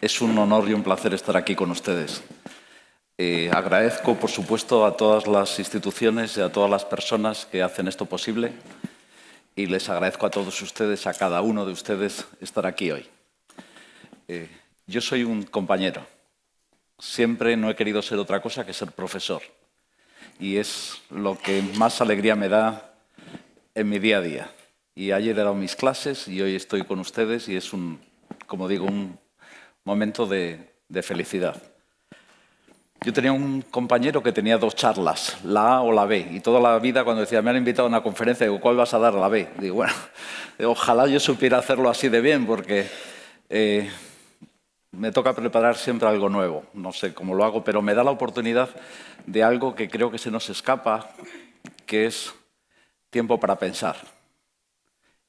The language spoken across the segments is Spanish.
Es un honor y un placer estar aquí con ustedes. Eh, agradezco, por supuesto, a todas las instituciones y a todas las personas que hacen esto posible y les agradezco a todos ustedes, a cada uno de ustedes, estar aquí hoy. Eh, yo soy un compañero. Siempre no he querido ser otra cosa que ser profesor y es lo que más alegría me da en mi día a día. Y ayer he dado mis clases y hoy estoy con ustedes y es un, como digo, un momento de, felicidad. Yo tenía un compañero que tenía dos charlas, la A o la B, y toda la vida cuando decía, me han invitado a una conferencia, digo, ¿cuál vas a dar la B? Digo, bueno, ojalá yo supiera hacerlo así de bien, porque eh, me toca preparar siempre algo nuevo, no sé cómo lo hago, pero me da la oportunidad de algo que creo que se nos escapa, que es tiempo para pensar.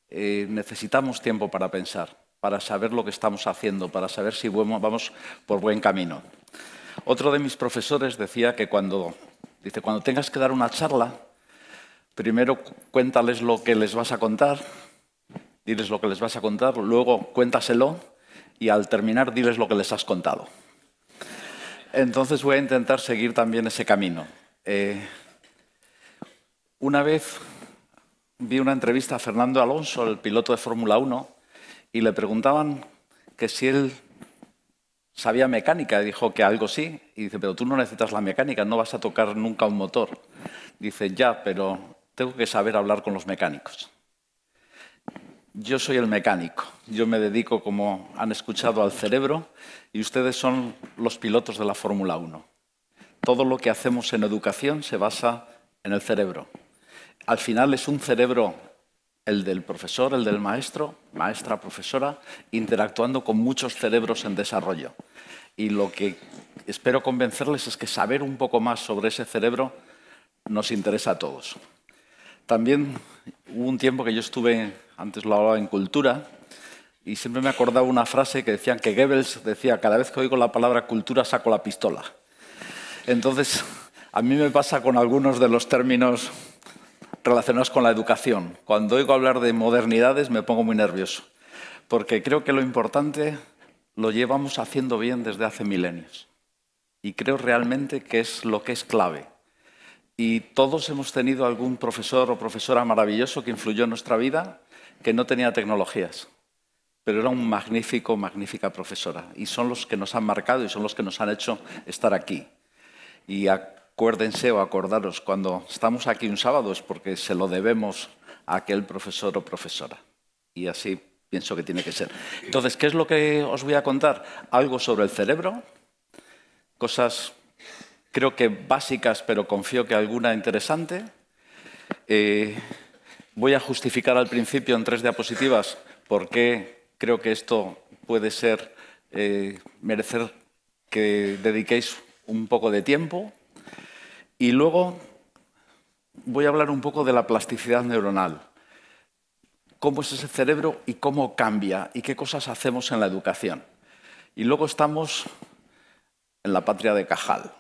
Eh, necesitamos tiempo para pensar para saber lo que estamos haciendo, para saber si vamos por buen camino. Otro de mis profesores decía que cuando, dice, cuando tengas que dar una charla, primero cuéntales lo que les vas a contar, diles lo que les vas a contar, luego cuéntaselo y al terminar diles lo que les has contado. Entonces voy a intentar seguir también ese camino. Eh, una vez vi una entrevista a Fernando Alonso, el piloto de Fórmula 1, y le preguntaban que si él sabía mecánica, dijo que algo sí, y dice, pero tú no necesitas la mecánica, no vas a tocar nunca un motor. Dice, ya, pero tengo que saber hablar con los mecánicos. Yo soy el mecánico, yo me dedico, como han escuchado, al cerebro y ustedes son los pilotos de la Fórmula 1. Todo lo que hacemos en educación se basa en el cerebro. Al final es un cerebro el del profesor, el del maestro, maestra, profesora, interactuando con muchos cerebros en desarrollo. Y lo que espero convencerles es que saber un poco más sobre ese cerebro nos interesa a todos. También hubo un tiempo que yo estuve, antes lo hablaba en cultura, y siempre me acordaba una frase que decían que Goebbels decía, cada vez que oigo la palabra cultura saco la pistola. Entonces, a mí me pasa con algunos de los términos relacionados con la educación. Cuando oigo hablar de modernidades me pongo muy nervioso, porque creo que lo importante lo llevamos haciendo bien desde hace milenios. Y creo realmente que es lo que es clave. Y todos hemos tenido algún profesor o profesora maravilloso que influyó en nuestra vida, que no tenía tecnologías, pero era un magnífico, magnífica profesora. Y son los que nos han marcado y son los que nos han hecho estar aquí. Y a acuérdense o acordaros, cuando estamos aquí un sábado es porque se lo debemos a aquel profesor o profesora. Y así pienso que tiene que ser. Entonces, ¿qué es lo que os voy a contar? Algo sobre el cerebro, cosas creo que básicas, pero confío que alguna interesante. Eh, voy a justificar al principio en tres diapositivas por qué creo que esto puede ser eh, merecer que dediquéis un poco de tiempo y luego voy a hablar un poco de la plasticidad neuronal, cómo es ese cerebro y cómo cambia y qué cosas hacemos en la educación. Y luego estamos en la patria de Cajal.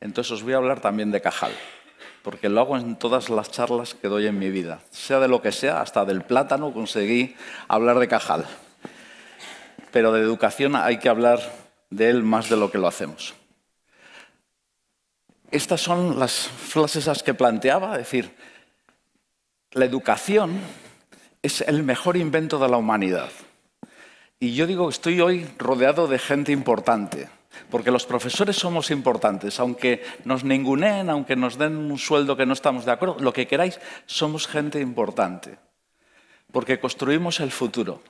Entonces os voy a hablar también de Cajal, porque lo hago en todas las charlas que doy en mi vida. Sea de lo que sea, hasta del plátano conseguí hablar de Cajal. Pero de educación hay que hablar de él más de lo que lo hacemos estas son las frases las que planteaba, es decir, la educación es el mejor invento de la humanidad. Y yo digo, que estoy hoy rodeado de gente importante, porque los profesores somos importantes, aunque nos ninguneen, aunque nos den un sueldo que no estamos de acuerdo, lo que queráis, somos gente importante, porque construimos el futuro,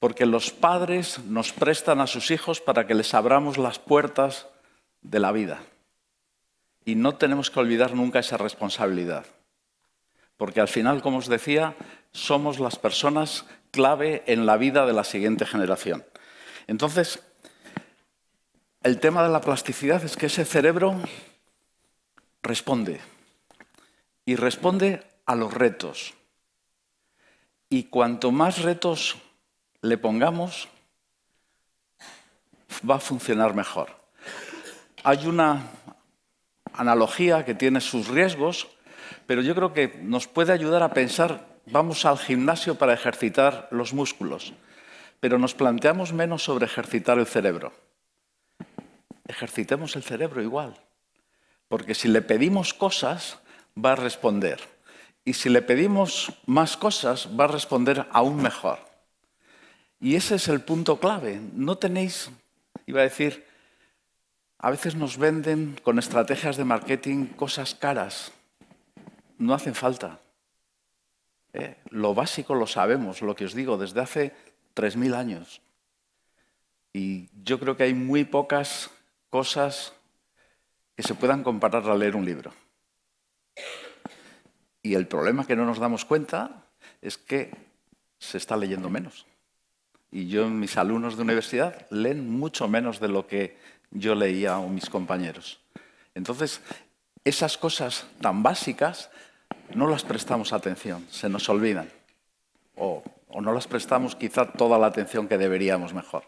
porque los padres nos prestan a sus hijos para que les abramos las puertas de la vida. Y no tenemos que olvidar nunca esa responsabilidad. Porque al final, como os decía, somos las personas clave en la vida de la siguiente generación. Entonces, el tema de la plasticidad es que ese cerebro responde. Y responde a los retos. Y cuanto más retos le pongamos, va a funcionar mejor. Hay una analogía que tiene sus riesgos, pero yo creo que nos puede ayudar a pensar, vamos al gimnasio para ejercitar los músculos, pero nos planteamos menos sobre ejercitar el cerebro. Ejercitemos el cerebro igual, porque si le pedimos cosas, va a responder. Y si le pedimos más cosas, va a responder aún mejor. Y ese es el punto clave. No tenéis, iba a decir, a veces nos venden con estrategias de marketing cosas caras. No hacen falta. ¿Eh? lo básico lo sabemos, lo que os digo, desde hace 3.000 años. Y yo creo que hay muy pocas cosas que se puedan comparar a leer un libro. Y el problema que no nos damos cuenta es que se está leyendo menos. Y yo, mis alumnos de universidad leen mucho menos de lo que yo leía a mis compañeros. Entonces, esas cosas tan básicas no las prestamos atención, se nos olvidan. O, no las prestamos quizá toda la atención que deberíamos mejor.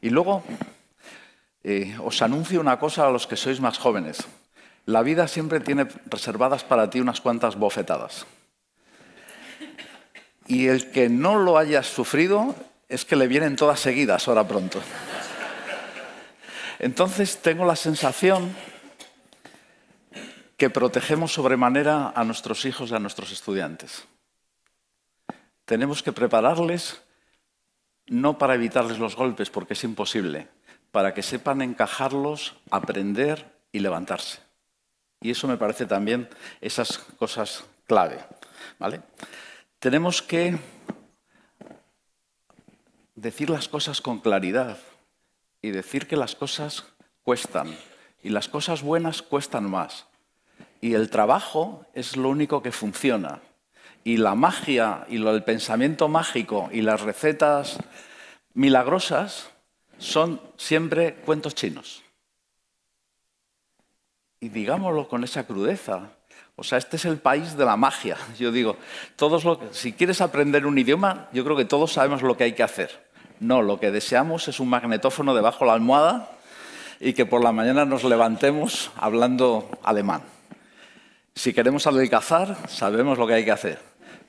Y luego, eh, os anuncio una cosa a los que sois más jóvenes. La vida siempre tiene reservadas para ti unas cuantas bofetadas. Y el que no lo hayas sufrido es que le vienen todas seguidas ahora pronto. Entonces tengo la sensación que protegemos sobremanera a nuestros hijos y a nuestros estudiantes. Tenemos que prepararles no para evitarles los golpes, porque es imposible, para que sepan encajarlos, aprender y levantarse. Y eso me parece también esas cosas clave. ¿vale? Tenemos que decir las cosas con claridad, y decir que las cosas cuestan y las cosas buenas cuestan más. Y el trabajo es lo único que funciona. Y la magia y el pensamiento mágico y las recetas milagrosas son siempre cuentos chinos. Y digámoslo con esa crudeza. O sea, este es el país de la magia. Yo digo, todos lo si quieres aprender un idioma, yo creo que todos sabemos lo que hay que hacer. No, lo que deseamos es un magnetófono debajo de la almohada y que por la mañana nos levantemos hablando alemán. Si queremos adelgazar, sabemos lo que hay que hacer,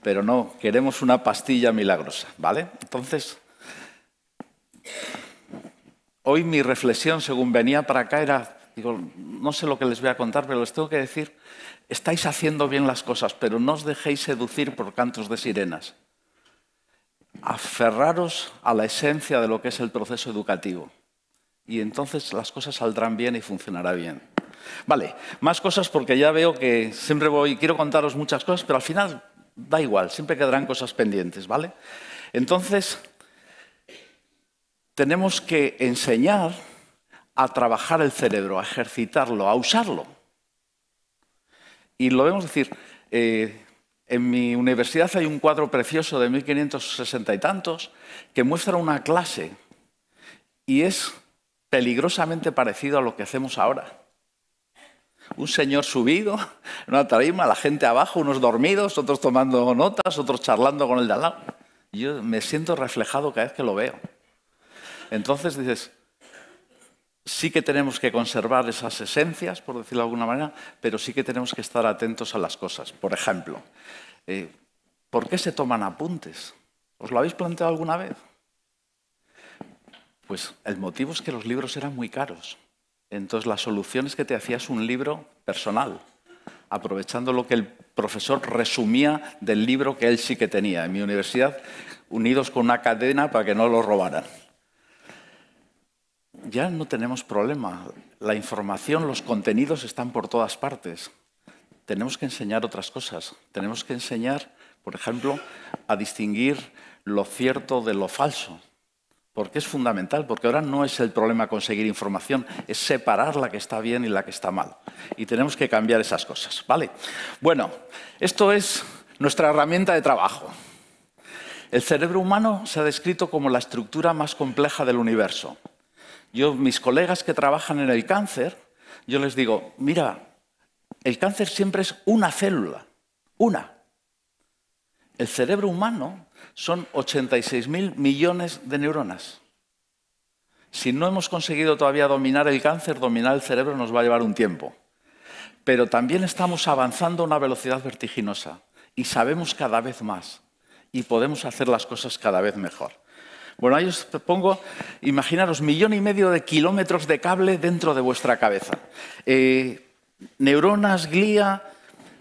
pero no, queremos una pastilla milagrosa, ¿vale? Entonces, hoy mi reflexión según venía para acá era, no sé lo que les voy a contar, pero les tengo que decir, estáis haciendo bien las cosas, pero no os dejéis seducir por cantos de sirenas aferraros a la esencia de lo que es el proceso educativo. Y entonces las cosas saldrán bien y funcionará bien. Vale, más cosas porque ya veo que siempre voy, quiero contaros muchas cosas, pero al final da igual, siempre quedarán cosas pendientes, ¿vale? Entonces, tenemos que enseñar a trabajar el cerebro, a ejercitarlo, a usarlo. Y lo vemos decir, eh, en mi universidad hay un cuadro precioso de 1560 y tantos que muestra una clase y es peligrosamente parecido a lo que hacemos ahora. Un señor subido en una tarima, la gente abajo, unos dormidos, otros tomando notas, otros charlando con el de al lado. Yo me siento reflejado cada vez que lo veo. Entonces dices, Sí que tenemos que conservar esas esencias, por decirlo de alguna manera, pero sí que tenemos que estar atentos a las cosas. Por ejemplo, eh, ¿por qué se toman apuntes? ¿Os lo habéis planteado alguna vez? Pues el motivo es que los libros eran muy caros. Entonces la solución es que te hacías un libro personal, aprovechando lo que el profesor resumía del libro que él sí que tenía en mi universidad, unidos con una cadena para que no lo robaran ya no tenemos problema. La información, los contenidos están por todas partes. Tenemos que enseñar otras cosas. Tenemos que enseñar, por ejemplo, a distinguir lo cierto de lo falso. Porque es fundamental, porque ahora no es el problema conseguir información, es separar la que está bien y la que está mal. Y tenemos que cambiar esas cosas, ¿vale? Bueno, esto es nuestra herramienta de trabajo. El cerebro humano se ha descrito como la estructura más compleja del universo. Yo, mis colegas que trabajan en el cáncer, yo les digo, mira, el cáncer siempre es una célula, una. El cerebro humano son 86.000 millones de neuronas. Si no hemos conseguido todavía dominar el cáncer, dominar el cerebro nos va a llevar un tiempo. Pero también estamos avanzando a una velocidad vertiginosa y sabemos cada vez más y podemos hacer las cosas cada vez mejor. Bueno, ahí os pongo, imaginaros, millón y medio de kilómetros de cable dentro de vuestra cabeza. Eh, neuronas, glía,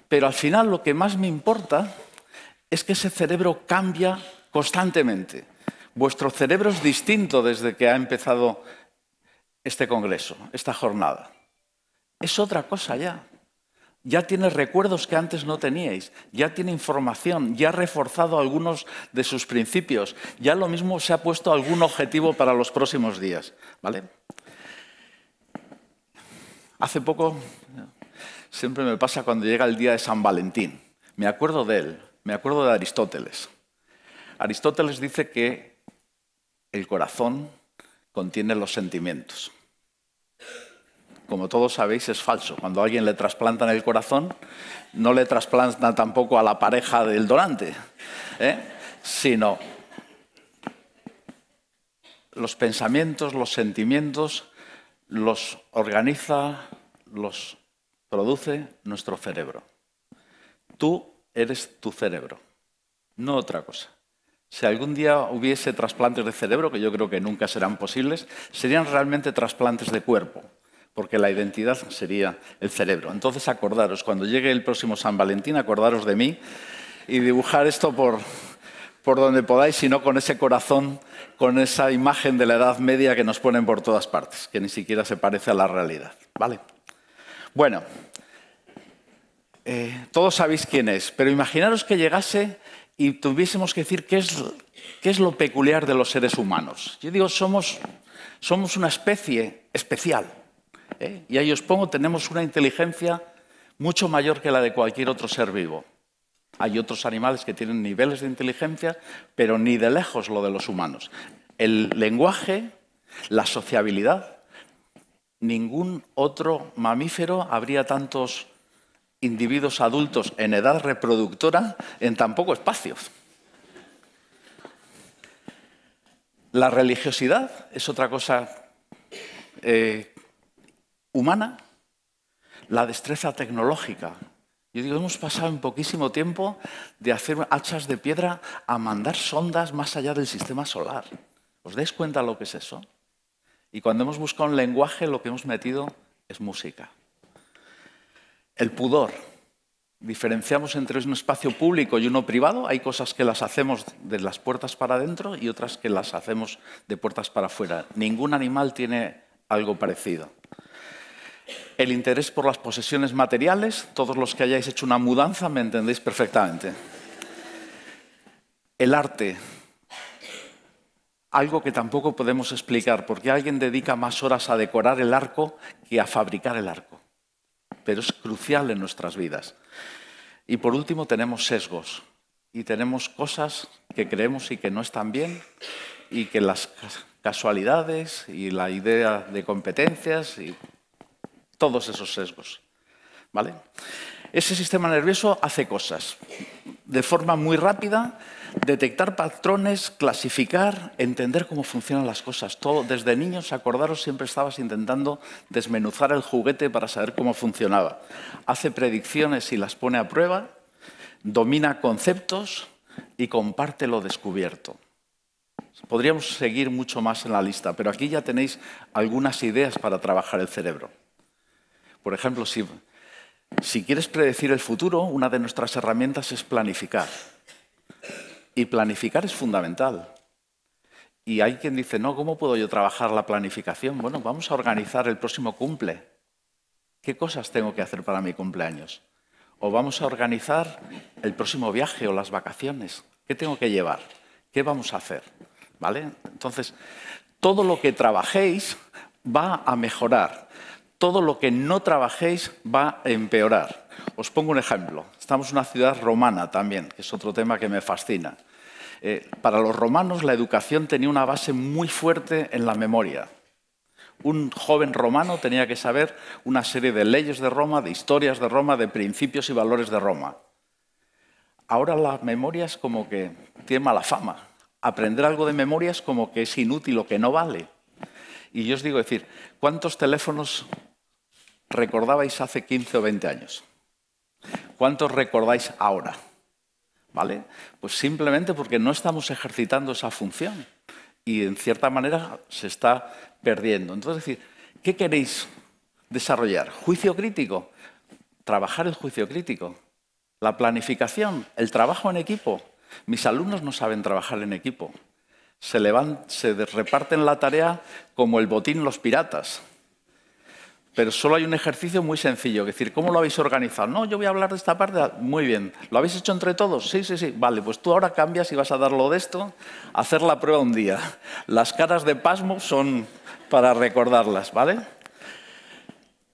pero al final lo que más me importa es que ese cerebro cambia constantemente. Vuestro cerebro es distinto desde que ha empezado este congreso, esta jornada. Es otra cosa ya. Ya tiene recuerdos que antes no teníais, ya tiene información, ya ha reforzado algunos de sus principios, ya lo mismo se ha puesto algún objetivo para los próximos días. ¿vale? Hace poco, siempre me pasa cuando llega el día de San Valentín, me acuerdo de él, me acuerdo de Aristóteles. Aristóteles dice que el corazón contiene los sentimientos como todos sabéis, es falso. Cuando a alguien le trasplantan el corazón, no le trasplanta tampoco a la pareja del donante, ¿eh? sino los pensamientos, los sentimientos, los organiza, los produce nuestro cerebro. Tú eres tu cerebro, no otra cosa. Si algún día hubiese trasplantes de cerebro, que yo creo que nunca serán posibles, serían realmente trasplantes de cuerpo porque la identidad sería el cerebro. Entonces acordaros, cuando llegue el próximo San Valentín, acordaros de mí y dibujar esto por, por donde podáis, sino con ese corazón, con esa imagen de la Edad Media que nos ponen por todas partes, que ni siquiera se parece a la realidad. ¿Vale? Bueno, eh, todos sabéis quién es, pero imaginaros que llegase y tuviésemos que decir qué es, qué es lo peculiar de los seres humanos. Yo digo, somos, somos una especie especial. ¿eh? Y ahí os pongo, tenemos una inteligencia mucho mayor que la de cualquier otro ser vivo. Hay otros animales que tienen niveles de inteligencia, pero ni de lejos lo de los humanos. El lenguaje, la sociabilidad, ningún otro mamífero habría tantos individuos adultos en edad reproductora en tan poco espacio. La religiosidad es otra cosa eh, humana, la destreza tecnológica. Yo digo, hemos pasado en poquísimo tiempo de hacer hachas de piedra a mandar sondas más allá del sistema solar. ¿Os dais cuenta lo que es eso? Y cuando hemos buscado un lenguaje, lo que hemos metido es música. El pudor. Diferenciamos entre un espacio público y uno privado. Hay cosas que las hacemos de las puertas para adentro y otras que las hacemos de puertas para afuera. Ningún animal tiene algo parecido el interés por las posesiones materiales, todos los que hayáis hecho una mudanza me entendéis perfectamente. El arte, algo que tampoco podemos explicar, porque alguien dedica más horas a decorar el arco que a fabricar el arco, pero es crucial en nuestras vidas. Y por último tenemos sesgos y tenemos cosas que creemos y que no están bien y que las casualidades y la idea de competencias y todos esos sesgos. ¿Vale? Ese sistema nervioso hace cosas de forma muy rápida, detectar patrones, clasificar, entender cómo funcionan las cosas. Todo, desde niños, acordaros, siempre estabas intentando desmenuzar el juguete para saber cómo funcionaba. Hace predicciones y las pone a prueba, domina conceptos y comparte lo descubierto. Podríamos seguir mucho más en la lista, pero aquí ya tenéis algunas ideas para trabajar el cerebro. Por ejemplo, si, quieres predecir el futuro, una de nuestras herramientas es planificar. Y planificar es fundamental. Y hay quien dice, no, ¿cómo puedo yo trabajar la planificación? Bueno, vamos a organizar el próximo cumple. ¿Qué cosas tengo que hacer para mi cumpleaños? O vamos a organizar el próximo viaje o las vacaciones. ¿Qué tengo que llevar? ¿Qué vamos a hacer? ¿Vale? Entonces, todo lo que trabajéis va a mejorar todo lo que no trabajéis va a empeorar. Os pongo un ejemplo. Estamos en una ciudad romana también, que es otro tema que me fascina. Eh, para los romanos la educación tenía una base muy fuerte en la memoria. Un joven romano tenía que saber una serie de leyes de Roma, de historias de Roma, de principios y valores de Roma. Ahora la memoria es como que tiene mala fama. Aprender algo de memoria es como que es inútil o que no vale. Y yo os digo, decir, ¿cuántos teléfonos recordabais hace 15 o 20 años? ¿Cuántos recordáis ahora? ¿Vale? Pues simplemente porque no estamos ejercitando esa función y en cierta manera se está perdiendo. Entonces, decir, ¿qué queréis desarrollar? ¿Juicio crítico? Trabajar el juicio crítico. La planificación, el trabajo en equipo. Mis alumnos no saben trabajar en equipo. Se, se reparten la tarea como el botín los piratas. Pero solo hay un ejercicio muy sencillo, es decir, ¿cómo lo habéis organizado? No, yo voy a hablar de esta parte, muy bien. ¿Lo habéis hecho entre todos? Sí, sí, sí. Vale, pues tú ahora cambias y vas a lo de esto, hacer la prueba un día. Las caras de pasmo son para recordarlas, ¿vale?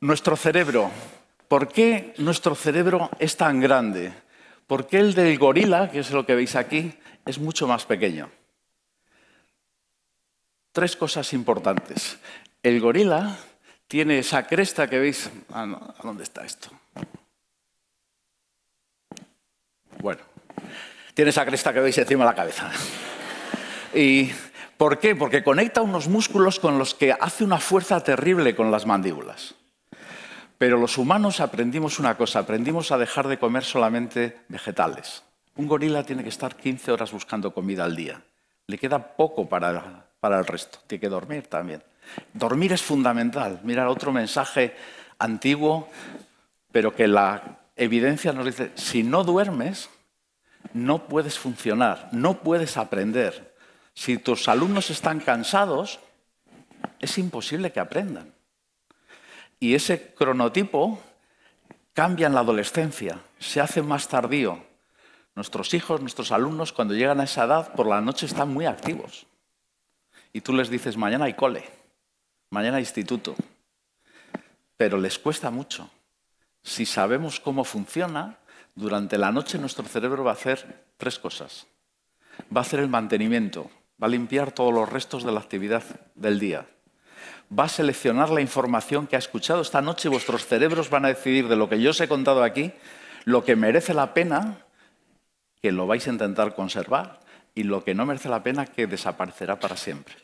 Nuestro cerebro. ¿Por qué nuestro cerebro es tan grande? ¿Por qué el del gorila, que es lo que veis aquí, es mucho más pequeño? Tres cosas importantes. El gorila tiene esa cresta que veis. Ah, ¿A dónde está esto? Bueno, tiene esa cresta que veis encima de la cabeza. ¿Y por qué? Porque conecta unos músculos con los que hace una fuerza terrible con las mandíbulas. Pero los humanos aprendimos una cosa, aprendimos a dejar de comer solamente vegetales. Un gorila tiene que estar 15 horas buscando comida al día. Le queda poco para el resto, tiene que dormir también. Dormir es fundamental. Mirar otro mensaje antiguo, pero que la evidencia nos dice, si no duermes, no puedes funcionar, no puedes aprender. Si tus alumnos están cansados, es imposible que aprendan. Y ese cronotipo cambia en la adolescencia, se hace más tardío. Nuestros hijos, nuestros alumnos, cuando llegan a esa edad, por la noche están muy activos. Y tú les dices, mañana hay cole mañana instituto, pero les cuesta mucho. Si sabemos cómo funciona, durante la noche nuestro cerebro va a hacer tres cosas. Va a hacer el mantenimiento, va a limpiar todos los restos de la actividad del día, va a seleccionar la información que ha escuchado esta noche, y vuestros cerebros van a decidir de lo que yo os he contado aquí, lo que merece la pena, que lo vais a intentar conservar, y lo que no merece la pena, que desaparecerá para siempre.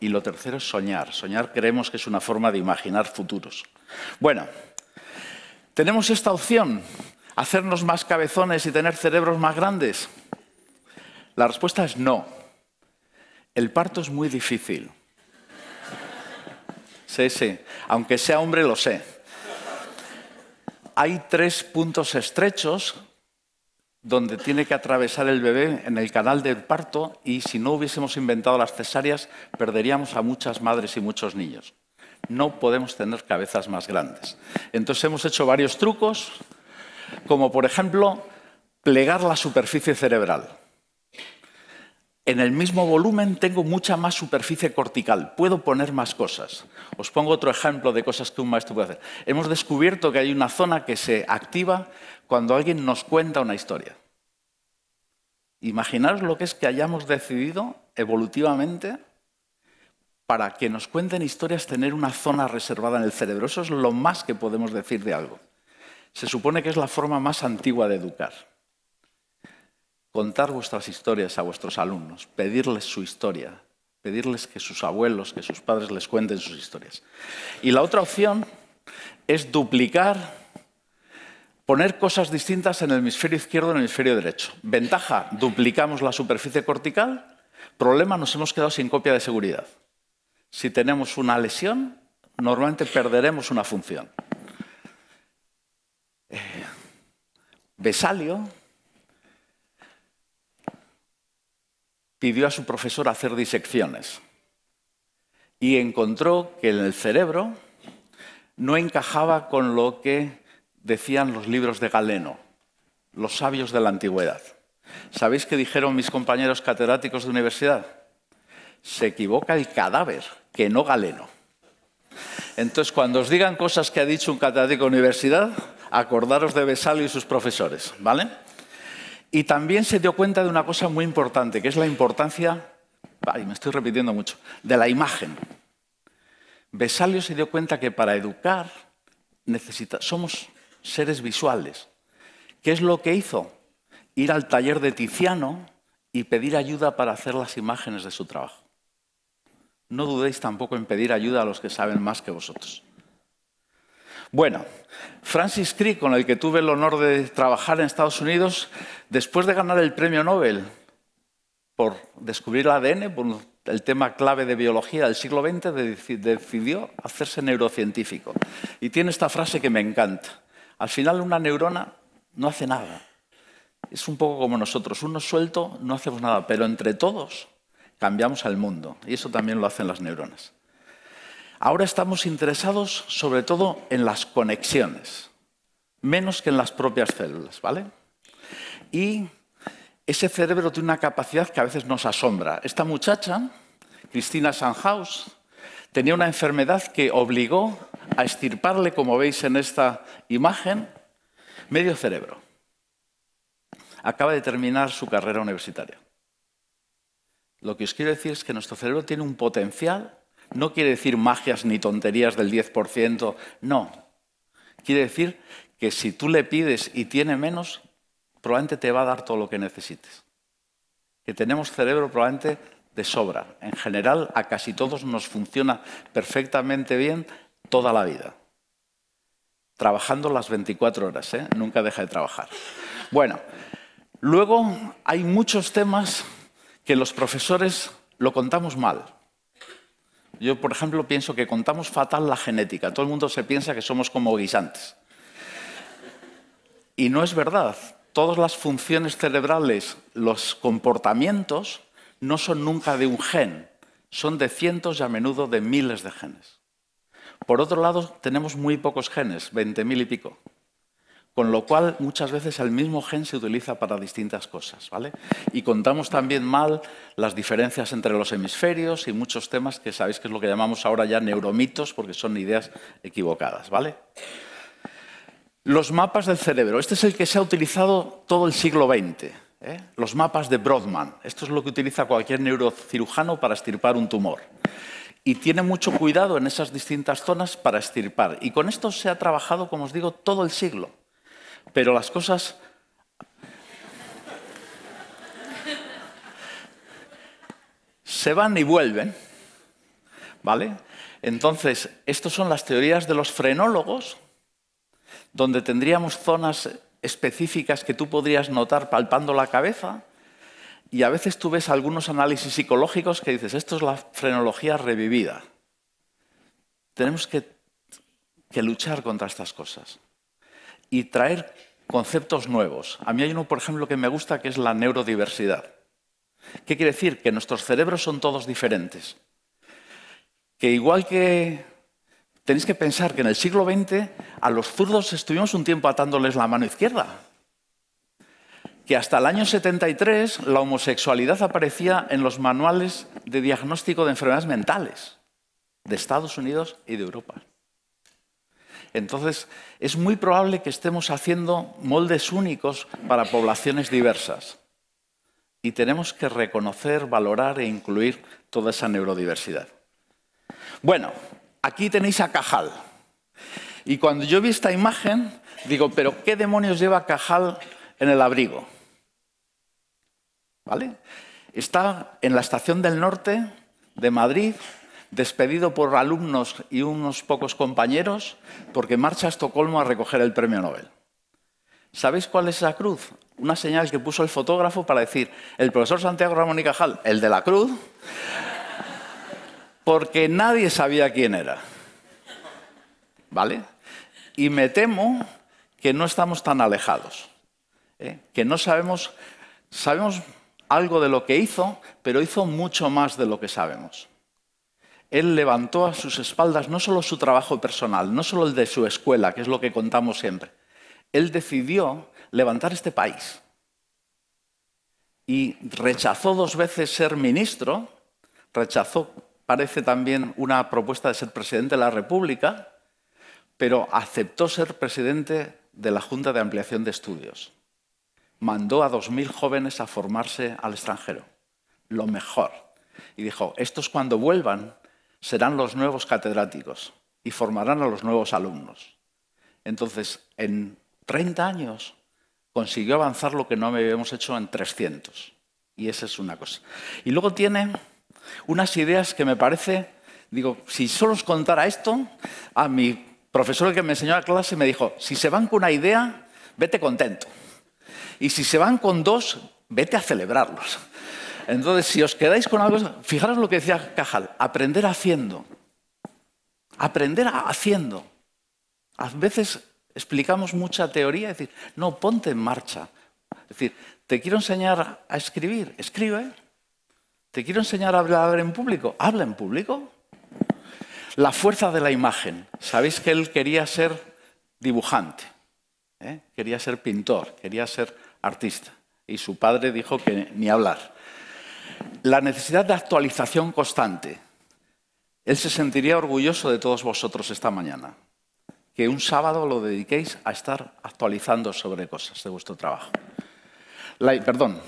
Y lo tercero es soñar. Soñar creemos que es una forma de imaginar futuros. Bueno, tenemos esta opción, hacernos más cabezones y tener cerebros más grandes. La respuesta es no. El parto es muy difícil. Sí, sí. Aunque sea hombre, lo sé. Hay tres puntos estrechos donde tiene que atravesar el bebé en el canal del parto y si no hubiésemos inventado las cesáreas perderíamos a muchas madres y muchos niños. No podemos tener cabezas más grandes. Entonces hemos hecho varios trucos, como por ejemplo plegar la superficie cerebral. En el mismo volumen tengo mucha más superficie cortical, puedo poner más cosas. Os pongo otro ejemplo de cosas que un maestro puede hacer. Hemos descubierto que hay una zona que se activa cuando alguien nos cuenta una historia. Imaginaros lo que es que hayamos decidido evolutivamente para que nos cuenten historias tener una zona reservada en el cerebro. Eso es lo más que podemos decir de algo. Se supone que es la forma más antigua de educar contar vuestras historias a vuestros alumnos, pedirles su historia, pedirles que sus abuelos, que sus padres les cuenten sus historias. Y la otra opción es duplicar, poner cosas distintas en el hemisferio izquierdo y en el hemisferio derecho. Ventaja, duplicamos la superficie cortical. Problema, nos hemos quedado sin copia de seguridad. Si tenemos una lesión, normalmente perderemos una función. Eh, besalio pidió a su profesor hacer disecciones y encontró que en el cerebro no encajaba con lo que decían los libros de Galeno, los sabios de la antigüedad. ¿Sabéis qué dijeron mis compañeros catedráticos de universidad? Se equivoca el cadáver, que no Galeno. Entonces, cuando os digan cosas que ha dicho un catedrático de universidad, acordaros de Besalio y sus profesores, ¿vale? Y también se dio cuenta de una cosa muy importante, que es la importancia, ay, me estoy repitiendo mucho, de la imagen. Besalio se dio cuenta que para educar somos seres visuales. ¿Qué es lo que hizo? Ir al taller de Tiziano y pedir ayuda para hacer las imágenes de su trabajo. No dudéis tampoco en pedir ayuda a los que saben más que vosotros. Bueno, Francis Crick, con el que tuve el honor de trabajar en Estados Unidos, después de ganar el premio Nobel por descubrir el ADN, por el tema clave de biología del siglo XX, decidió hacerse neurocientífico. Y tiene esta frase que me encanta. Al final una neurona no hace nada. Es un poco como nosotros, uno suelto no hacemos nada, pero entre todos cambiamos al mundo. Y eso también lo hacen las neuronas. Ahora estamos interesados sobre todo en las conexiones, menos que en las propias células, ¿vale? Y ese cerebro tiene una capacidad que a veces nos asombra. Esta muchacha, Cristina Sanhaus, tenía una enfermedad que obligó a estirparle, como veis en esta imagen, medio cerebro. Acaba de terminar su carrera universitaria. Lo que os quiero decir es que nuestro cerebro tiene un potencial no quiere decir magias ni tonterías del 10%, no. Quiere decir que si tú le pides y tiene menos, probablemente te va a dar todo lo que necesites. Que tenemos cerebro probablemente de sobra. En general, a casi todos nos funciona perfectamente bien toda la vida. Trabajando las 24 horas, ¿eh? nunca deja de trabajar. Bueno, luego hay muchos temas que los profesores lo contamos mal. Yo, por ejemplo, pienso que contamos fatal la genética. Todo el mundo se piensa que somos como guisantes. Y no es verdad. Todas las funciones cerebrales, los comportamientos, no son nunca de un gen, son de cientos y a menudo de miles de genes. Por otro lado, tenemos muy pocos genes, 20.000 y pico. Con lo cual, muchas veces el mismo gen se utiliza para distintas cosas. ¿vale? Y contamos también mal las diferencias entre los hemisferios y muchos temas que sabéis que es lo que llamamos ahora ya neuromitos, porque son ideas equivocadas. ¿vale? Los mapas del cerebro. Este es el que se ha utilizado todo el siglo XX. ¿eh? Los mapas de Brodmann. Esto es lo que utiliza cualquier neurocirujano para extirpar un tumor y tiene mucho cuidado en esas distintas zonas para extirpar. Y con esto se ha trabajado, como os digo, todo el siglo pero las cosas... se van y vuelven, ¿vale? Entonces, estas son las teorías de los frenólogos, donde tendríamos zonas específicas que tú podrías notar palpando la cabeza, y a veces tú ves algunos análisis psicológicos que dices, esto es la frenología revivida. Tenemos que, que luchar contra estas cosas y traer conceptos nuevos. A mí hay uno, por ejemplo, que me gusta, que es la neurodiversidad. ¿Qué quiere decir? Que nuestros cerebros son todos diferentes. Que igual que tenéis que pensar que en el siglo XX a los zurdos estuvimos un tiempo atándoles la mano izquierda. Que hasta el año 73 la homosexualidad aparecía en los manuales de diagnóstico de enfermedades mentales de Estados Unidos y de Europa. Entonces, es muy probable que estemos haciendo moldes únicos para poblaciones diversas. Y tenemos que reconocer, valorar e incluir toda esa neurodiversidad. Bueno, aquí tenéis a Cajal. Y cuando yo vi esta imagen, digo, pero ¿qué demonios lleva Cajal en el abrigo? ¿Vale? Está en la estación del norte de Madrid, despedido por alumnos y unos pocos compañeros porque marcha a Estocolmo a recoger el premio Nobel. ¿Sabéis cuál es la cruz? Una señal que puso el fotógrafo para decir, el profesor Santiago Ramón y Cajal, el de la cruz, porque nadie sabía quién era. ¿Vale? Y me temo que no estamos tan alejados, ¿eh? que no sabemos, sabemos algo de lo que hizo, pero hizo mucho más de lo que sabemos él levantó a sus espaldas no solo su trabajo personal, no solo el de su escuela, que es lo que contamos siempre. Él decidió levantar este país. Y rechazó dos veces ser ministro, rechazó, parece también, una propuesta de ser presidente de la República, pero aceptó ser presidente de la Junta de Ampliación de Estudios. Mandó a 2.000 jóvenes a formarse al extranjero, lo mejor. Y dijo, estos cuando vuelvan serán los nuevos catedráticos y formarán a los nuevos alumnos. Entonces, en 30 años consiguió avanzar lo que no habíamos hecho en 300. Y esa es una cosa. Y luego tiene unas ideas que me parece, digo, si solo os contara esto, a mi profesor que me enseñó la clase me dijo, si se van con una idea, vete contento. Y si se van con dos, vete a celebrarlos. Entonces, si os quedáis con algo, fijaros lo que decía Cajal, aprender haciendo. Aprender haciendo. A veces explicamos mucha teoría, es decir, no, ponte en marcha. Es decir, te quiero enseñar a escribir, escribe. Te quiero enseñar a hablar en público, habla en público. La fuerza de la imagen. Sabéis que él quería ser dibujante, ¿eh? quería ser pintor, quería ser artista. Y su padre dijo que ni hablar la necesidad de actualización constante. Él se sentiría orgulloso de todos vosotros esta mañana, que un sábado lo dediquéis a estar actualizando sobre cosas de vuestro trabajo. perdón.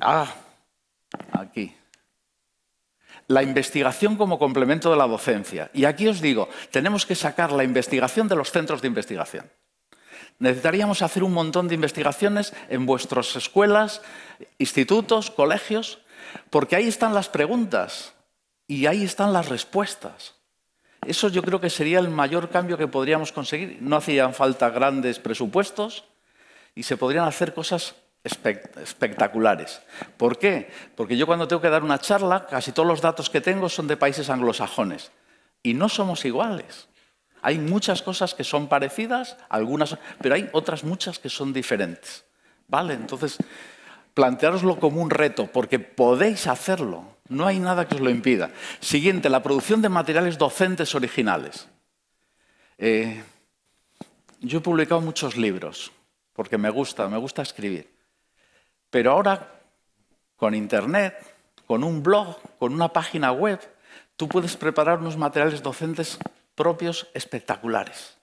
Ah, aquí. La investigación como complemento de la docencia. Y aquí os digo, tenemos que sacar la investigación de los centros de investigación. Necesitaríamos hacer un montón de investigaciones en vuestras escuelas, institutos, colegios, porque ahí están las preguntas y ahí están las respuestas. Eso yo creo que sería el mayor cambio que podríamos conseguir. No hacían falta grandes presupuestos y se podrían hacer cosas espectaculares. ¿Por qué? Porque yo cuando tengo que dar una charla, casi todos los datos que tengo son de países anglosajones. Y no somos iguales. Hay muchas cosas que son parecidas, algunas, pero hay otras muchas que son diferentes. ¿Vale? Entonces, planteároslo como un reto, porque podéis hacerlo. No hay nada que os lo impida. Siguiente, la producción de materiales docentes originales. Eh, yo he publicado muchos libros, porque me gusta, me gusta escribir. Pero ahora, con Internet, con un blog, con una página web, tú puedes preparar unos materiales docentes propios espectaculares,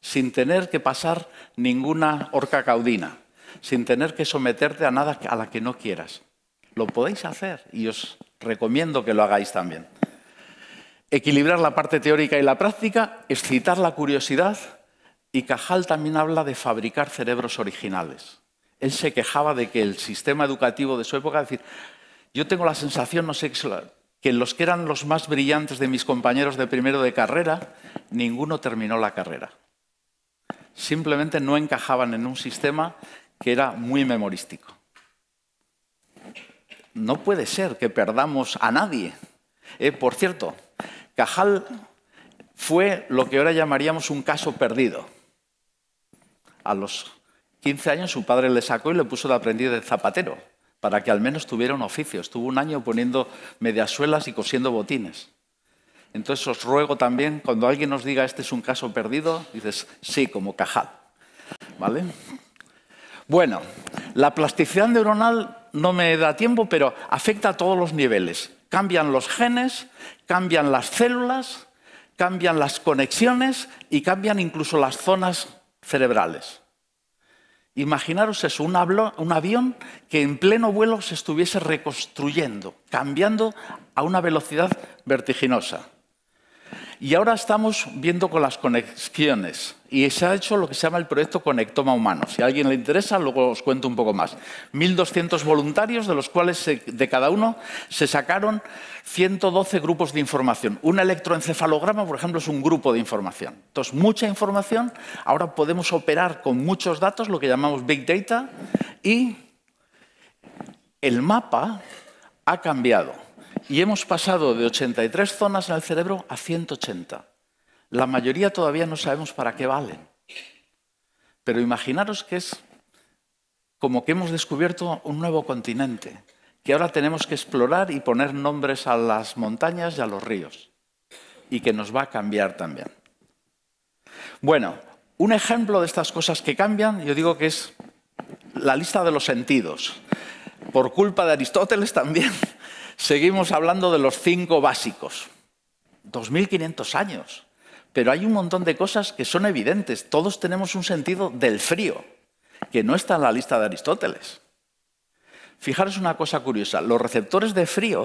sin tener que pasar ninguna horca caudina sin tener que someterte a nada a la que no quieras. Lo podéis hacer y os recomiendo que lo hagáis también. Equilibrar la parte teórica y la práctica, excitar la curiosidad y Cajal también habla de fabricar cerebros originales. Él se quejaba de que el sistema educativo de su época, decir, yo tengo la sensación, no sé, que los que eran los más brillantes de mis compañeros de primero de carrera, ninguno terminó la carrera. Simplemente no encajaban en un sistema que era muy memorístico. No puede ser que perdamos a nadie. Eh, por cierto, Cajal fue lo que ahora llamaríamos un caso perdido. A los 15 años su padre le sacó y le puso de aprendiz de zapatero, para que al menos tuviera un oficio. Estuvo un año poniendo mediasuelas y cosiendo botines. Entonces os ruego también, cuando alguien nos diga este es un caso perdido, dices, sí, como Cajal. ¿Vale? Bueno, la plasticidad neuronal no me da tiempo, pero afecta a todos los niveles. Cambian los genes, cambian las células, cambian las conexiones y cambian incluso las zonas cerebrales. Imaginaros eso, un, avión que en pleno vuelo se estuviese reconstruyendo, cambiando a una velocidad vertiginosa. Y ahora estamos viendo con las conexiones. Y se ha hecho lo que se llama el proyecto Conectoma Humano. Si a alguien le interesa, luego os cuento un poco más. 1.200 voluntarios, de los cuales de cada uno se sacaron 112 grupos de información. Un electroencefalograma, por ejemplo, es un grupo de información. Entonces, mucha información. Ahora podemos operar con muchos datos, lo que llamamos Big Data. Y el mapa ha cambiado y hemos pasado de 83 zonas en el cerebro a 180. La mayoría todavía no sabemos para qué valen. Pero imaginaros que es como que hemos descubierto un nuevo continente, que ahora tenemos que explorar y poner nombres a las montañas y a los ríos, y que nos va a cambiar también. Bueno, un ejemplo de estas cosas que cambian, yo digo que es la lista de los sentidos. Por culpa de Aristóteles también, Seguimos hablando de los cinco básicos. 2.500 años. Pero hay un montón de cosas que son evidentes. Todos tenemos un sentido del frío, que no está en la lista de Aristóteles. Fijaros una cosa curiosa. Los receptores de frío,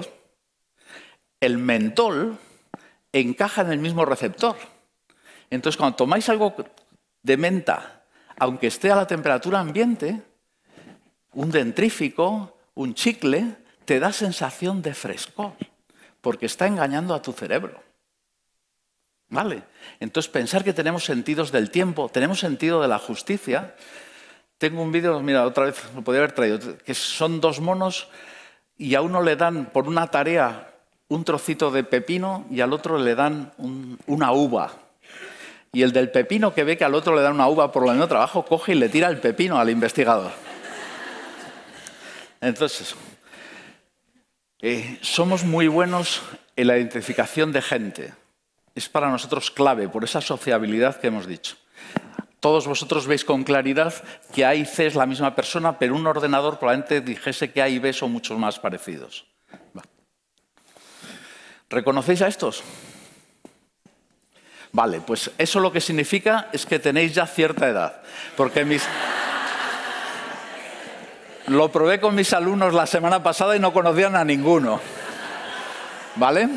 el mentol, encaja en el mismo receptor. Entonces, cuando tomáis algo de menta, aunque esté a la temperatura ambiente, un dentrífico, un chicle, te da sensación de fresco porque está engañando a tu cerebro. ¿Vale? Entonces, pensar que tenemos sentidos del tiempo, tenemos sentido de la justicia. Tengo un vídeo, mira, otra vez lo podría haber traído, que son dos monos y a uno le dan por una tarea un trocito de pepino y al otro le dan una uva. Y el del pepino que ve que al otro le dan una uva por lo mismo trabajo, coge y le tira el pepino al investigador. Entonces, eh, somos muy buenos en la identificación de gente. Es para nosotros clave, por esa sociabilidad que hemos dicho. Todos vosotros veis con claridad que A y C es la misma persona, pero un ordenador probablemente dijese que A y B son muchos más parecidos. ¿Reconocéis a estos? Vale, pues eso lo que significa es que tenéis ya cierta edad. Porque mis... Lo probé con mis alumnos la semana pasada y no conocían a ninguno. ¿Vale?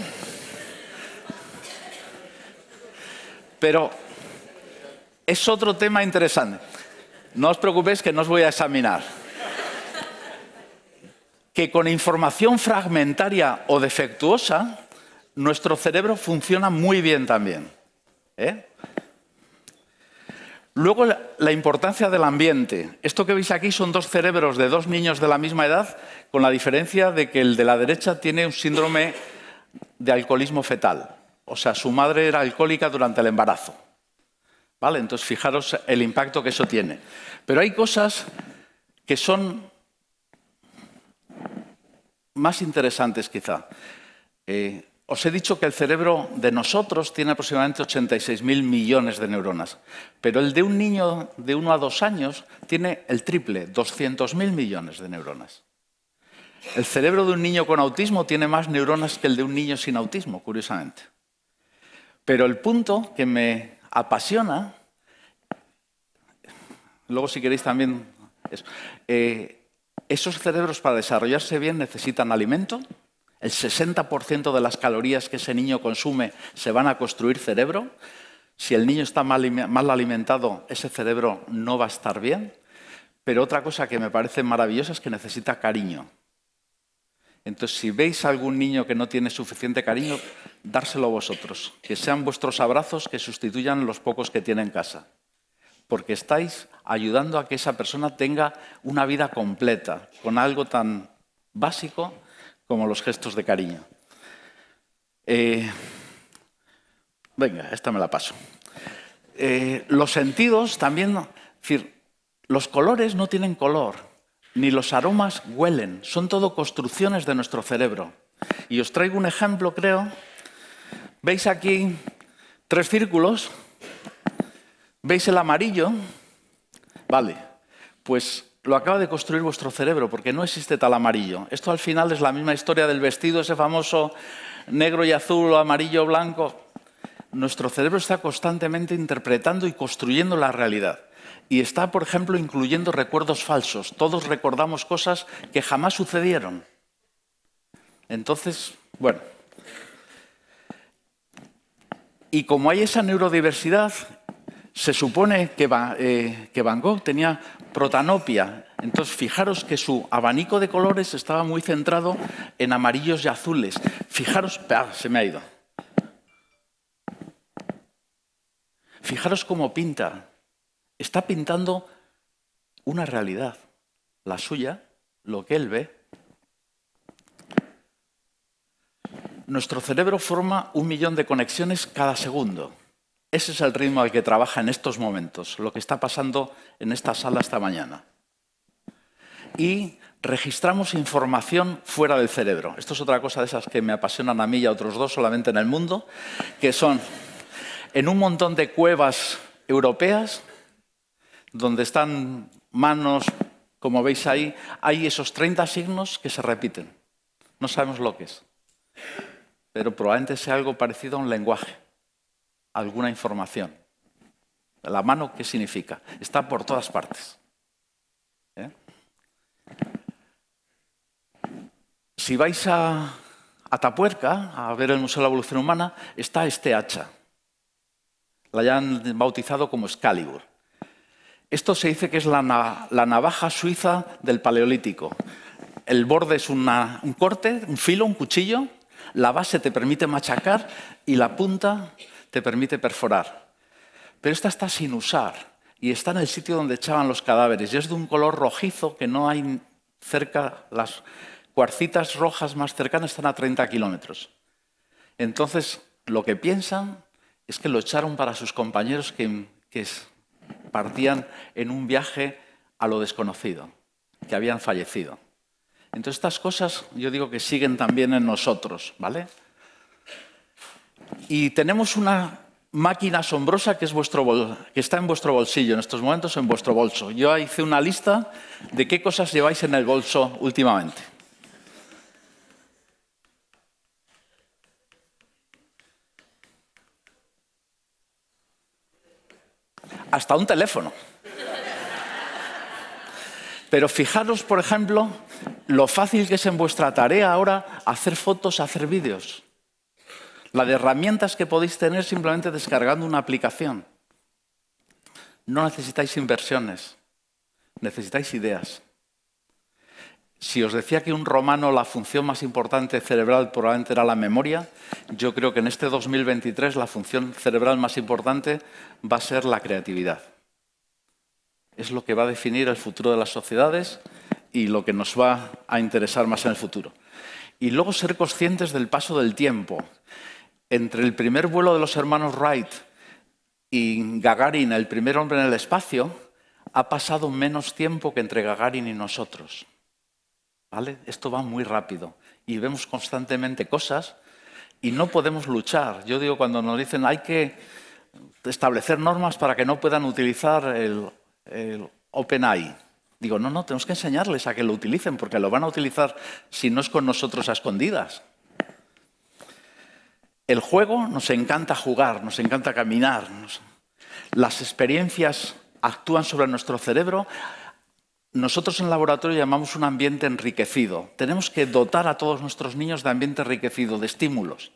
Pero es otro tema interesante. No os preocupéis que no os voy a examinar. Que con información fragmentaria o defectuosa, nuestro cerebro funciona muy bien también. ¿Eh? Luego, la importancia del ambiente. Esto que veis aquí son dos cerebros de dos niños de la misma edad, con la diferencia de que el de la derecha tiene un síndrome de alcoholismo fetal. O sea, su madre era alcohólica durante el embarazo. ¿Vale? Entonces, fijaros el impacto que eso tiene. Pero hay cosas que son más interesantes, quizá. Eh, os he dicho que el cerebro de nosotros tiene aproximadamente 86.000 millones de neuronas, pero el de un niño de uno a dos años tiene el triple, 200.000 millones de neuronas. El cerebro de un niño con autismo tiene más neuronas que el de un niño sin autismo, curiosamente. Pero el punto que me apasiona, luego si queréis también, eso, eh, esos cerebros para desarrollarse bien necesitan alimento, el 60% de las calorías que ese niño consume se van a construir cerebro. Si el niño está mal, alimentado, ese cerebro no va a estar bien. Pero otra cosa que me parece maravillosa es que necesita cariño. Entonces, si veis algún niño que no tiene suficiente cariño, dárselo a vosotros. Que sean vuestros abrazos que sustituyan los pocos que tiene en casa. Porque estáis ayudando a que esa persona tenga una vida completa, con algo tan básico como los gestos de cariño. Eh, venga, esta me la paso. Eh, los sentidos también, es decir, los colores no tienen color, ni los aromas huelen, son todo construcciones de nuestro cerebro. Y os traigo un ejemplo, creo. Veis aquí tres círculos, veis el amarillo, vale, pues lo acaba de construir vuestro cerebro, porque no existe tal amarillo. Esto al final es la misma historia del vestido, ese famoso negro y azul, o amarillo, blanco. Nuestro cerebro está constantemente interpretando y construyendo la realidad. Y está, por ejemplo, incluyendo recuerdos falsos. Todos recordamos cosas que jamás sucedieron. Entonces, bueno. Y como hay esa neurodiversidad, se supone que, eh, Van Gogh tenía protanopia. Entonces, fijaros que su abanico de colores estaba muy centrado en amarillos y azules. Fijaros, se me ha ido. Fijaros cómo pinta. Está pintando una realidad, la suya, lo que él ve. Nuestro cerebro forma un millón de conexiones cada segundo. Ese es el ritmo al que trabaja en estos momentos, lo que está pasando en esta sala esta mañana. Y registramos información fuera del cerebro. Esto es otra cosa de esas que me apasionan a mí y a otros dos solamente en el mundo, que son en un montón de cuevas europeas, donde están manos, como veis ahí, hay esos 30 signos que se repiten. No sabemos lo que es, pero probablemente sea algo parecido a un lenguaje alguna información. La mano, ¿qué significa? Está por todas partes. ¿Eh? Si vais a, Tapuerca a ver el Museo de la Evolución Humana, está este hacha. La hayan bautizado como Excalibur. Esto se dice que es la, navaja suiza del Paleolítico. El borde es un corte, un filo, un cuchillo. La base te permite machacar y la punta te permite perforar. Pero esta está sin usar y está en el sitio donde echaban los cadáveres y es de un color rojizo que no hay cerca, las cuarcitas rojas más cercanas están a 30 kilómetros. Entonces, lo que piensan es que lo echaron para sus compañeros que, que partían en un viaje a lo desconocido, que habían fallecido. Entonces, estas cosas yo digo que siguen también en nosotros, ¿vale? y tenemos una máquina asombrosa que, es vuestro que está en vuestro bolsillo, en estos momentos en vuestro bolso. Yo hice una lista de qué cosas lleváis en el bolso últimamente. Hasta un teléfono. Pero fijaros, por ejemplo, lo fácil que es en vuestra tarea ahora hacer fotos, hacer vídeos la de herramientas que podéis tener simplemente descargando una aplicación. No necesitáis inversiones, necesitáis ideas. Si os decía que un romano la función más importante cerebral probablemente era la memoria, yo creo que en este 2023 la función cerebral más importante va a ser la creatividad. Es lo que va a definir el futuro de las sociedades y lo que nos va a interesar más en el futuro. Y luego ser conscientes del paso del tiempo entre el primer vuelo de los hermanos Wright y Gagarin, el primer hombre en el espacio, ha pasado menos tiempo que entre Gagarin y nosotros. ¿Vale? Esto va muy rápido y vemos constantemente cosas y no podemos luchar. Yo digo, cuando nos dicen hay que establecer normas para que no puedan utilizar el, el OpenAI, digo, no, no, tenemos que enseñarles a que lo utilicen porque lo van a utilizar si no es con nosotros a escondidas. El juego nos encanta jugar, nos encanta caminar. Las experiencias actúan sobre nuestro cerebro. Nosotros en el laboratorio llamamos un ambiente enriquecido. Tenemos que dotar a todos nuestros niños de ambiente enriquecido, de estímulos.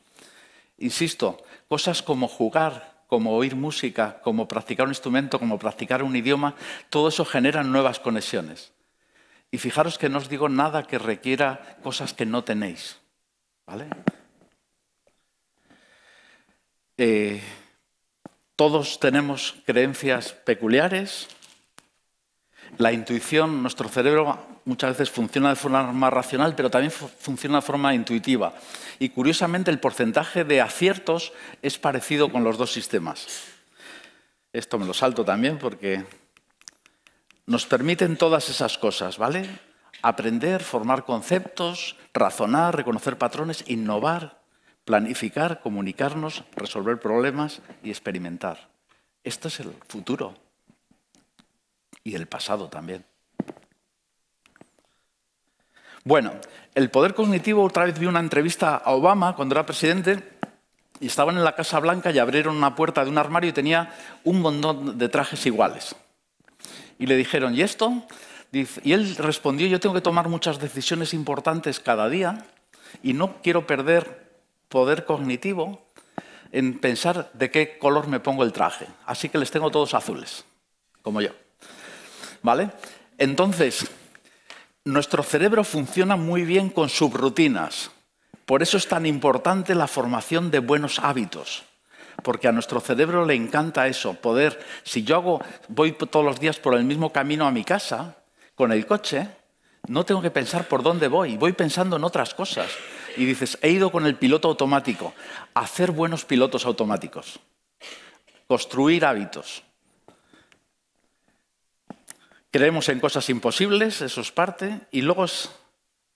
Insisto, cosas como jugar, como oír música, como practicar un instrumento, como practicar un idioma, todo eso genera nuevas conexiones. Y fijaros que no os digo nada que requiera cosas que no tenéis. ¿Vale? Eh, todos tenemos creencias peculiares, la intuición, nuestro cerebro muchas veces funciona de forma más racional, pero también funciona de forma intuitiva. Y curiosamente el porcentaje de aciertos es parecido con los dos sistemas. Esto me lo salto también porque nos permiten todas esas cosas, ¿vale? Aprender, formar conceptos, razonar, reconocer patrones, innovar, planificar, comunicarnos, resolver problemas y experimentar. Esto es el futuro y el pasado también. Bueno, el poder cognitivo, otra vez vi una entrevista a Obama cuando era presidente y estaban en la Casa Blanca y abrieron una puerta de un armario y tenía un montón de trajes iguales. Y le dijeron, ¿y esto? Y él respondió, yo tengo que tomar muchas decisiones importantes cada día y no quiero perder poder cognitivo en pensar de qué color me pongo el traje. Así que les tengo todos azules, como yo. ¿Vale? Entonces, nuestro cerebro funciona muy bien con subrutinas. Por eso es tan importante la formación de buenos hábitos. Porque a nuestro cerebro le encanta eso, poder, si yo hago, voy todos los días por el mismo camino a mi casa, con el coche, no tengo que pensar por dónde voy, voy pensando en otras cosas y dices, he ido con el piloto automático, hacer buenos pilotos automáticos, construir hábitos. Creemos en cosas imposibles, eso es parte, y luego es,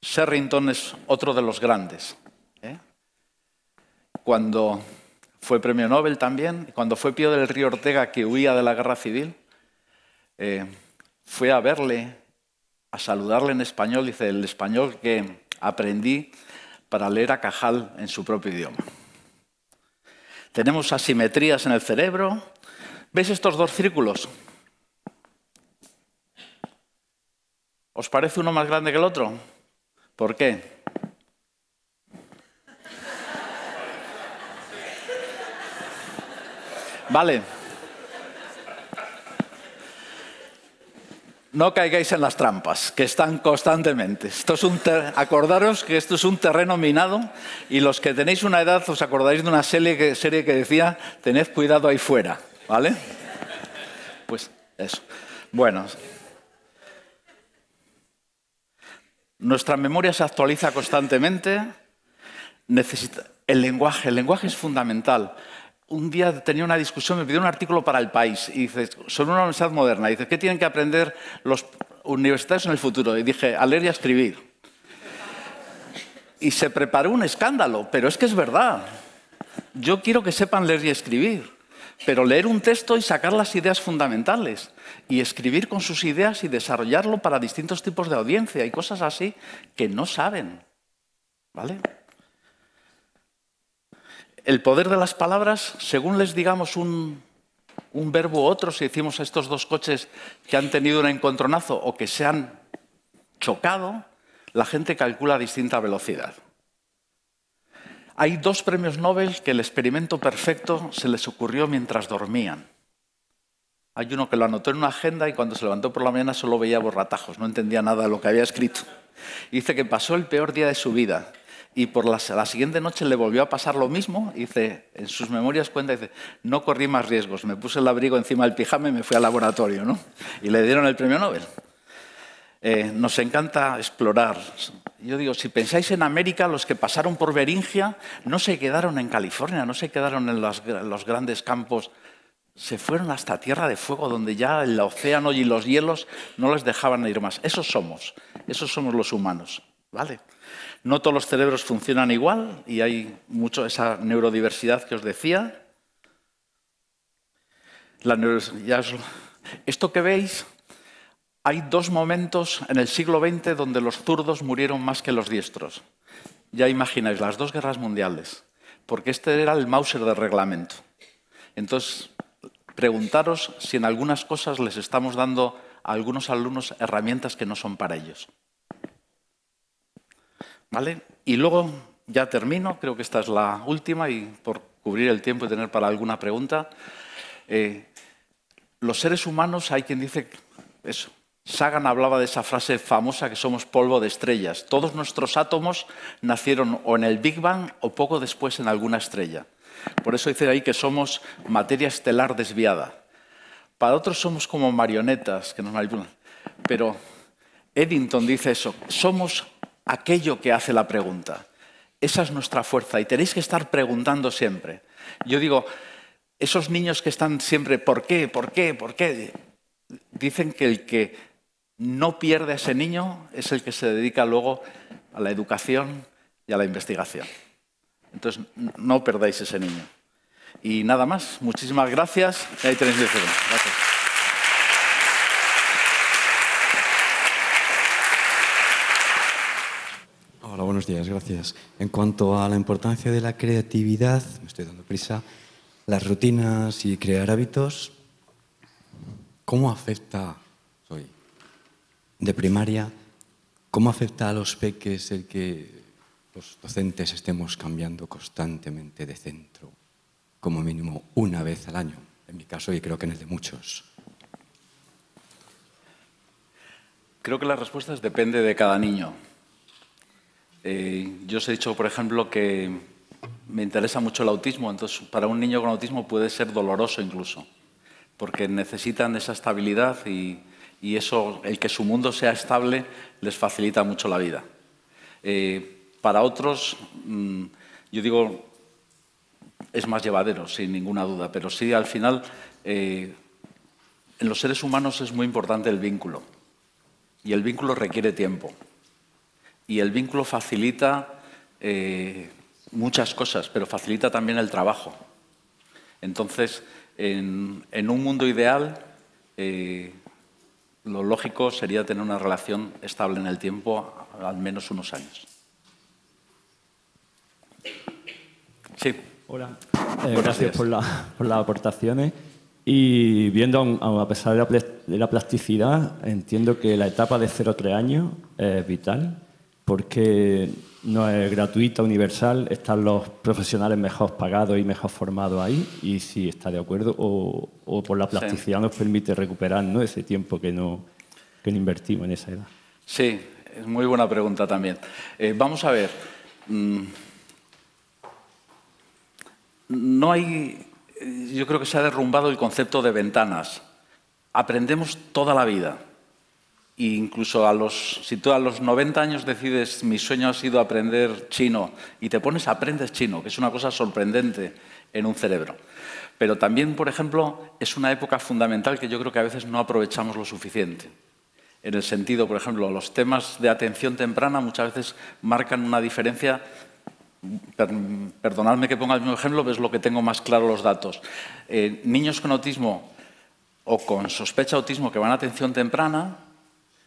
Sherrington es otro de los grandes. ¿eh? Cuando fue premio Nobel también, cuando fue Pío del Río Ortega que huía de la guerra civil, eh, fue a verle, a saludarle en español, dice, el español que aprendí para leer a Cajal en su propio idioma. Tenemos asimetrías en el cerebro. ¿Veis estos dos círculos? ¿Os parece uno más grande que el otro? ¿Por qué? Vale. no caigáis en las trampas que están constantemente. Esto es Acordaros que esto es un terreno minado y los que tenéis una edad os acordáis de una serie que, decía tened cuidado ahí fuera, ¿vale? Pues eso. Bueno. Nuestra memoria se actualiza constantemente. El lenguaje, el lenguaje es fundamental un día tenía una discusión, me pidió un artículo para El País, y dice, sobre una universidad moderna. dice, ¿qué tienen que aprender los universitarios en el futuro? Y dije, a leer y a escribir. Y se preparó un escándalo, pero es que es verdad. Yo quiero que sepan leer y escribir, pero leer un texto y sacar las ideas fundamentales, y escribir con sus ideas y desarrollarlo para distintos tipos de audiencia y cosas así que no saben. ¿Vale? el poder de las palabras, según les digamos un, verbo u otro, si decimos a estos dos coches que han tenido un encontronazo o que se han chocado, la gente calcula a distinta velocidad. Hay dos premios Nobel que el experimento perfecto se les ocurrió mientras dormían. Hay uno que lo anotó en una agenda y cuando se levantó por la mañana solo veía borratajos, no entendía nada de lo que había escrito. dice que pasó el peor día de su vida, y por la, siguiente noche le volvió a pasar lo mismo. Dice, en sus memorias cuenta, dice, no corrí más riesgos, me puse el abrigo encima del pijama y me fui al laboratorio, ¿no? Y le dieron el premio Nobel. Eh, nos encanta explorar. Yo digo, si pensáis en América, los que pasaron por Beringia no se quedaron en California, no se quedaron en los grandes campos, se fueron hasta Tierra de Fuego, donde ya el océano y los hielos no les dejaban ir más. Esos somos, esos somos los humanos, ¿vale? No todos los cerebros funcionan igual y hay mucho esa neurodiversidad que os decía. Esto que veis, hay dos momentos en el siglo XX donde los zurdos murieron más que los diestros. Ya imagináis, las dos guerras mundiales, porque este era el Mauser del reglamento. Entonces, preguntaros si en algunas cosas les estamos dando a algunos alumnos herramientas que no son para ellos. Y luego ya termino, creo que esta es la última y por cubrir el tiempo y tener para alguna pregunta. Eh, los seres humanos, hay quien dice eso. Sagan hablaba de esa frase famosa que somos polvo de estrellas. Todos nuestros átomos nacieron o en el Big Bang o poco después en alguna estrella. Por eso dice ahí que somos materia estelar desviada. Para otros somos como marionetas que nos manipulan. Pero Eddington dice eso, somos aquello que hace la pregunta. Esa es nuestra fuerza y tenéis que estar preguntando siempre. Yo digo, esos niños que están siempre, ¿por qué? ¿Por qué? ¿Por qué? Dicen que el que no pierde a ese niño es el que se dedica luego a la educación y a la investigación. Entonces, no perdáis ese niño. Y nada más, muchísimas gracias. Y ahí tenéis Gracias. Hola, buenos días, gracias. En cuanto a la importancia de la creatividad, me estoy dando prisa, las rutinas y crear hábitos, ¿cómo afecta, de primaria, cómo afecta a los peques el que los docentes estemos cambiando constantemente de centro, como mínimo una vez al año, en mi caso y creo que en el de muchos? Creo que la respuesta depende de cada niño. Eh, yo os he dicho, por ejemplo, que me interesa mucho el autismo, entonces para un niño con autismo puede ser doloroso incluso, porque necesitan esa estabilidad y, eso, el que su mundo sea estable, les facilita mucho la vida. Eh, para otros, mm, yo digo, es más llevadero, sin ninguna duda, pero sí al final, eh, en los seres humanos es muy importante el vínculo, y el vínculo requiere tiempo y el vínculo facilita eh, muchas cosas, pero facilita también el trabajo. Entonces, en, un mundo ideal, eh, lo lógico sería tener una relación estable en el tiempo, al menos unos años. Sí. Hola. Eh, gracias por, las aportaciones. Y viendo, a pesar de la, plasticidad, entiendo que la etapa de 0 3 años es vital porque no es gratuita, universal, están los profesionales mejor pagados y mejor formados ahí, y si está de acuerdo, o, por la plasticidad nos permite recuperar ¿no? ese tiempo que no, invertimos en esa edad. Sí, es muy buena pregunta también. Eh, vamos a ver, mm, no hay, eh, yo creo que se ha derrumbado el concepto de ventanas. Aprendemos toda la vida e incluso si tú a los 90 años decides, mi sueño ha sido aprender chino, y te pones, aprendes chino, que es una cosa sorprendente en un cerebro. Pero también, por ejemplo, es una época fundamental que yo creo que a veces no aprovechamos lo suficiente. En el sentido, por ejemplo, los temas de atención temprana muchas veces marcan una diferencia perdonadme que ponga el mismo ejemplo, pero es lo que tengo más claro los datos. Eh, niños con autismo o con sospecha de autismo que van a atención temprana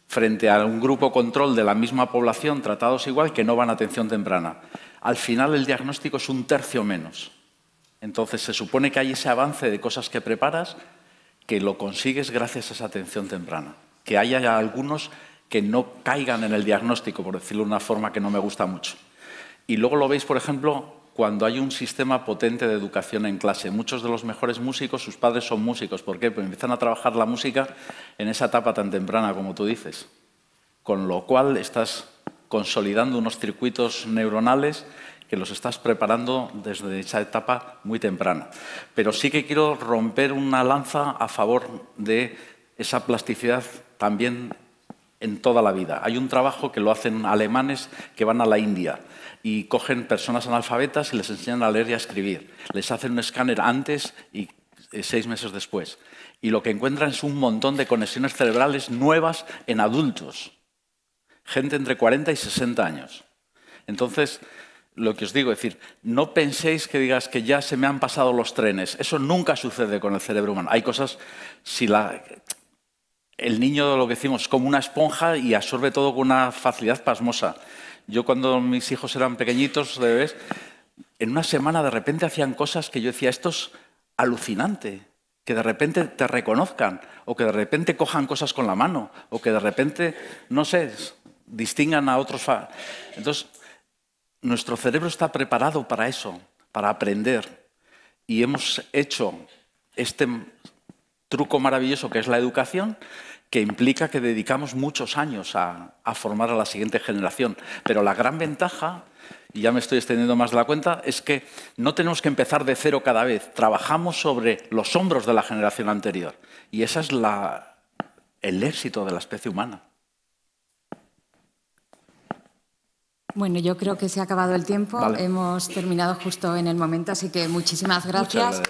frente a un grupo control de la misma población tratados igual que no van a atención temprana. Al final el diagnóstico es un tercio menos. Entonces se supone que hay ese avance de cosas que preparas que lo consigues gracias a esa atención temprana. Que haya algunos que no caigan en el diagnóstico, por decirlo de una forma que no me gusta mucho. Y luego lo veis, por ejemplo, cuando hay un sistema potente de educación en clase. Muchos de los mejores músicos, sus padres son músicos. ¿Por qué? Porque empiezan a trabajar la música en esa etapa tan temprana, como tú dices. Con lo cual estás consolidando unos circuitos neuronales que los estás preparando desde esa etapa muy temprana. Pero sí que quiero romper una lanza a favor de esa plasticidad también en toda la vida. Hay un trabajo que lo hacen alemanes que van a la India y cogen personas analfabetas y les enseñan a leer y a escribir. Les hacen un escáner antes y eh, seis meses después. Y lo que encuentran es un montón de conexiones cerebrales nuevas en adultos. Gente entre 40 y 60 años. Entonces, lo que os digo, es decir, no penséis que digas que ya se me han pasado los trenes. Eso nunca sucede con el cerebro humano. Hay cosas, si la, el niño, lo que decimos, como una esponja y absorbe todo con una facilidad pasmosa. Yo cuando mis hijos eran pequeñitos, bebés, en una semana de repente hacían cosas que yo decía, esto es alucinante, que de repente te reconozcan, o que de repente cojan cosas con la mano, o que de repente, no sé, distingan a otros. Entonces, nuestro cerebro está preparado para eso, para aprender. Y hemos hecho este truco maravilloso que es la educación, que implica que dedicamos muchos años a, formar a la siguiente generación. Pero la gran ventaja, y ya me estoy extendiendo más de la cuenta, es que no tenemos que empezar de cero cada vez. Trabajamos sobre los hombros de la generación anterior. Y ese es la, el éxito de la especie humana. Bueno, yo creo que se ha acabado el tiempo. Hemos terminado justo en el momento, así que muchísimas gracias.